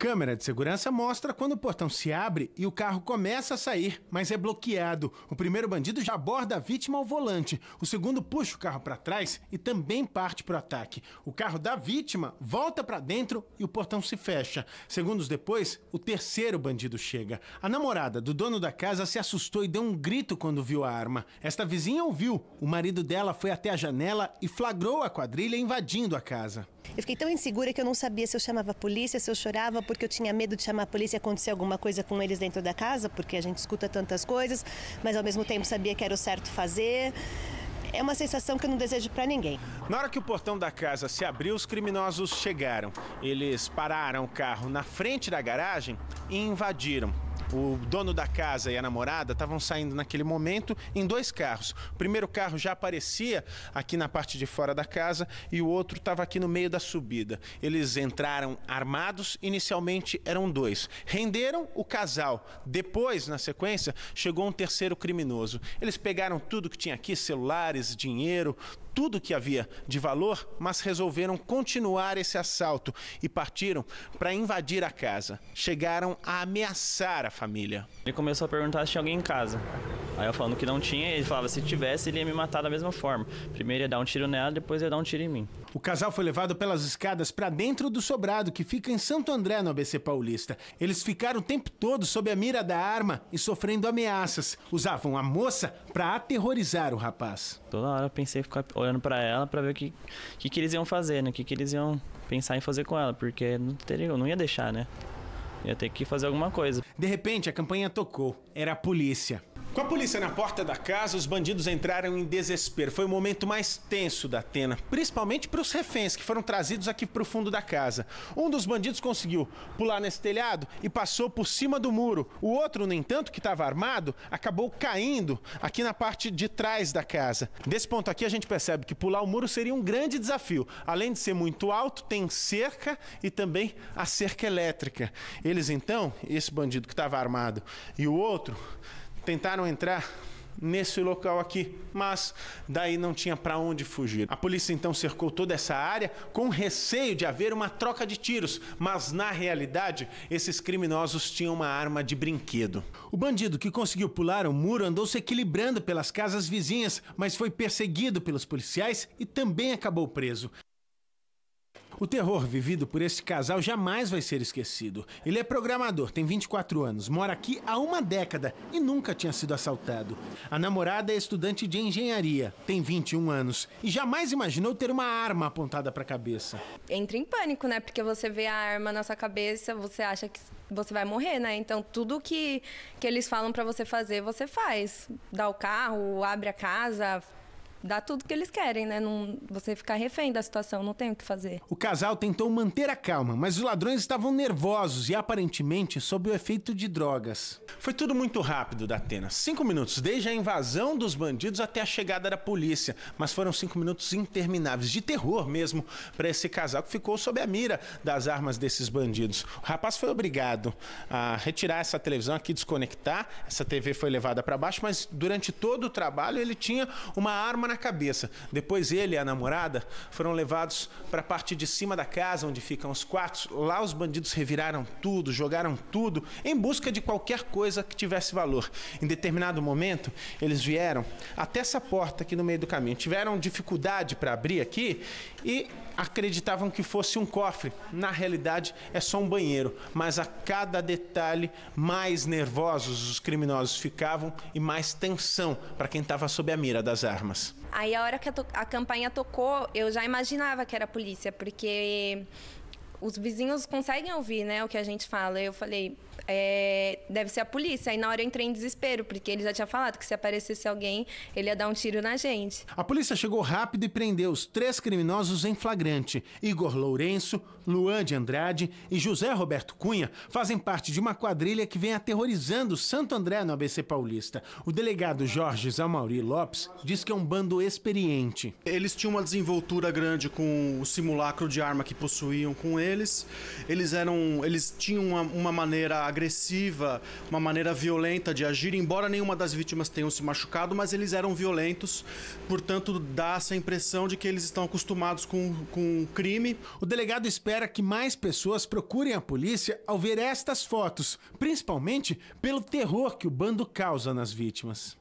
Câmera de segurança mostra quando o portão se abre e o carro começa a sair, mas é bloqueado. O primeiro bandido já aborda a vítima ao volante. O segundo puxa o carro para trás e também parte para o ataque. O carro da vítima volta para dentro e o portão se fecha. Segundos depois, o terceiro bandido chega. A namorada do dono da casa se assustou e deu um grito quando viu a arma. Esta vizinha ouviu. O marido dela foi até a janela e flagrou a quadrilha invadindo a casa. Eu fiquei tão insegura que eu não sabia se eu chamava a polícia, se eu chorava porque eu tinha medo de chamar a polícia e acontecer alguma coisa com eles dentro da casa, porque a gente escuta tantas coisas, mas ao mesmo tempo sabia que era o certo fazer. É uma sensação que eu não desejo para ninguém. Na hora que o portão da casa se abriu, os criminosos chegaram. Eles pararam o carro na frente da garagem e invadiram. O dono da casa e a namorada estavam saindo naquele momento em dois carros. O primeiro carro já aparecia aqui na parte de fora da casa e o outro estava aqui no meio da subida. Eles entraram armados, inicialmente eram dois. Renderam o casal. Depois, na sequência, chegou um terceiro criminoso. Eles pegaram tudo que tinha aqui: celulares, dinheiro, tudo que havia de valor, mas resolveram continuar esse assalto e partiram para invadir a casa. Chegaram a ameaçar a família. Ele começou a perguntar se tinha alguém em casa. Aí eu falando que não tinha, ele falava, se tivesse, ele ia me matar da mesma forma. Primeiro ia dar um tiro nela, depois ia dar um tiro em mim. O casal foi levado pelas escadas para dentro do sobrado, que fica em Santo André, no ABC Paulista. Eles ficaram o tempo todo sob a mira da arma e sofrendo ameaças. Usavam a moça para aterrorizar o rapaz. Toda hora eu pensei ficar olhando para ela para ver o que, que, que, eles iam fazer, né? O que, que eles iam pensar em fazer com ela, porque não, teria, não ia deixar, né? Ia ter que fazer alguma coisa. De repente, a campanha tocou. Era a polícia. Com a polícia na porta da casa, os bandidos entraram em desespero. Foi o momento mais tenso da Atena, principalmente para os reféns que foram trazidos aqui para o fundo da casa. Um dos bandidos conseguiu pular nesse telhado e passou por cima do muro. O outro, no entanto, que estava armado, acabou caindo aqui na parte de trás da casa. Desse ponto aqui, a gente percebe que pular o muro seria um grande desafio. Além de ser muito alto, tem cerca e também a cerca elétrica. Eles então, esse bandido que estava armado e o outro tentaram entrar nesse local aqui, mas daí não tinha para onde fugir. A polícia então cercou toda essa área com receio de haver uma troca de tiros, mas na realidade esses criminosos tinham uma arma de brinquedo. O bandido que conseguiu pular o muro andou se equilibrando pelas casas vizinhas, mas foi perseguido pelos policiais e também acabou preso. O terror vivido por esse casal jamais vai ser esquecido. Ele é programador, tem 24 anos, mora aqui há uma década e nunca tinha sido assaltado. A namorada é estudante de engenharia, tem 21 anos e jamais imaginou ter uma arma apontada para a cabeça. Entra em pânico, né? Porque você vê a arma na sua cabeça, você acha que você vai morrer, né? Então tudo que, que eles falam para você fazer, você faz. Dá o carro, abre a casa, dá tudo que eles querem, né? Não, você ficar refém da situação, não tem o que fazer. O casal tentou manter a calma, mas os ladrões estavam nervosos e aparentemente sob o efeito de drogas. Foi tudo muito rápido, Datena. Cinco minutos, desde a invasão dos bandidos até a chegada da polícia. Mas foram cinco minutos intermináveis, de terror mesmo, para esse casal que ficou sob a mira das armas desses bandidos. O rapaz foi obrigado a retirar essa televisão aqui, desconectar. Essa TV foi levada para baixo, mas durante todo o trabalho ele tinha uma arma na cabeça. Depois ele e a namorada foram levados para a parte de cima da casa, onde ficam os quartos. Lá os bandidos reviraram tudo, jogaram tudo, em busca de qualquer coisa que tivesse valor. Em determinado momento, eles vieram até essa porta aqui no meio do caminho. Tiveram dificuldade para abrir aqui e acreditavam que fosse um cofre. Na realidade, é só um banheiro. Mas a cada detalhe, mais nervosos os criminosos ficavam e mais tensão para quem estava sob a mira das armas. Aí a hora que a, a tocou, eu já imaginava que era a polícia, porque os vizinhos conseguem ouvir, né, o que a gente fala. Eu falei, é, deve ser a polícia. Aí na hora eu entrei em desespero, porque ele já tinha falado que se aparecesse alguém, ele ia dar um tiro na gente. A polícia chegou rápido e prendeu os três criminosos em flagrante. Igor Lourenço, Luan de Andrade e José Roberto Cunha fazem parte de uma quadrilha que vem aterrorizando Santo André no ABC Paulista. O delegado Jorge Zamauri Lopes diz que é um bando experiente. Eles tinham uma desenvoltura grande com o simulacro de arma que possuíam com eles. Eles eram, eles tinham uma, uma maneira agressiva, uma maneira violenta de agir, embora nenhuma das vítimas tenham se machucado, mas eles eram violentos, portanto dá essa impressão de que eles estão acostumados com, com crime. O delegado espera que mais pessoas procurem a polícia ao ver estas fotos, principalmente pelo terror que o bando causa nas vítimas.